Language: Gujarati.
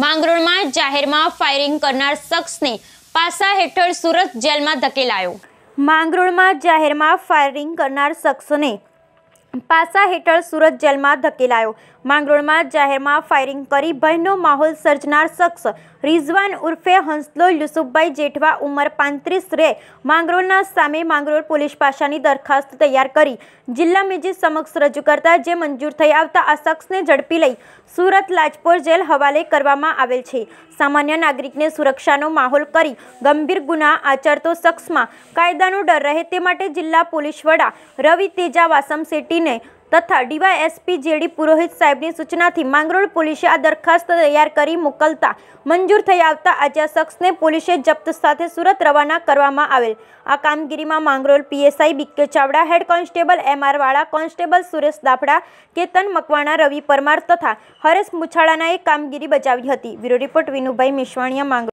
માંગરોળમાં જાહેરમાં ફાયરિંગ કરનાર શખ્સને પાસા હેઠળ સુરત જેલમાં ધકેલાયો માંગરોળમાં જાહેરમાં ફાયરિંગ કરનાર શખ્સને પાસા હેઠળ સુરત જેલમાં ધકેલાયો માંગરોળમાં જાહેરમાં ફાયરિંગ કરી ભયનો માહોલ સર્જનાર શખ્સ રિઝવાન ઉર્ફે હંસલો યુસુફભાઈ જેઠવા ઉંમર પાંત્રીસ રે માંગરોળના સામે માંગરોળ પોલીસ પાસાની દરખાસ્ત તૈયાર કરી જિલ્લા મેજી સમક્ષ રજૂ કરતા જે મંજૂર થઈ આવતા આ શખ્સને ઝડપી લઈ સુરત લાજપોર જેલ હવાલે કરવામાં આવેલ છે સામાન્ય નાગરિકને સુરક્ષાનો માહોલ કરી ગંભીર ગુના આચરતો શખ્સમાં કાયદાનો ડર રહે તે માટે જિલ્લા પોલીસ વડા રવિ તેજા વાસમ શેટ્ટી ડીને તથા ડીવાયએસપી જેડી પુરોહિત સાહેબની સૂચનાથી માંગરોળ પોલીસે આ દરખાસ્ત તૈયાર કરી મોકલતા મંજૂર થઈ આવતા આજે આ શખ્સને પોલીસે જપ્ત સાથે સુરત રવાના કરવામાં આવેલ આ કામગીરીમાં Mangrol PSI B K Chavda head constable M R Vala constable Suresh Dafda Ketan Makwana Ravi Parmar તથા હરેશ મુછાળાનાએ કામગીરી બજાવી હતી બ્યુરો રિપોર્ટ વિનુભાઈ મિશ્વાણીયા માંગરોળ